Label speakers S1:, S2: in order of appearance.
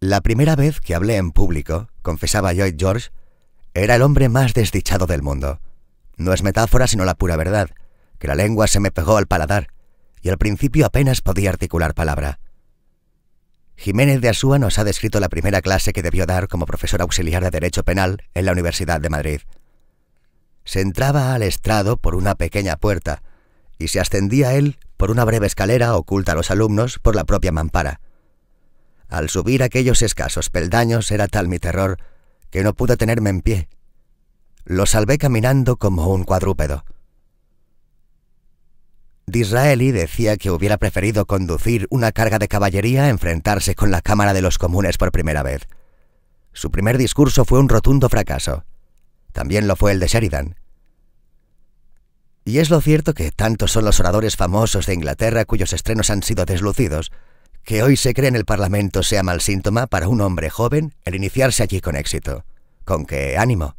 S1: La primera vez que hablé en público, confesaba Lloyd George, era el hombre más desdichado del mundo. No es metáfora sino la pura verdad, que la lengua se me pegó al paladar, y al principio apenas podía articular palabra. Jiménez de Asúa nos ha descrito la primera clase que debió dar como profesor auxiliar de Derecho Penal en la Universidad de Madrid. Se entraba al estrado por una pequeña puerta y se ascendía a él por una breve escalera oculta a los alumnos por la propia mampara. Al subir aquellos escasos peldaños era tal mi terror que no pude tenerme en pie. Lo salvé caminando como un cuadrúpedo. Disraeli decía que hubiera preferido conducir una carga de caballería a enfrentarse con la Cámara de los Comunes por primera vez. Su primer discurso fue un rotundo fracaso. También lo fue el de Sheridan. Y es lo cierto que tantos son los oradores famosos de Inglaterra cuyos estrenos han sido deslucidos, que hoy se cree en el Parlamento sea mal síntoma para un hombre joven el iniciarse allí con éxito. Con qué ánimo,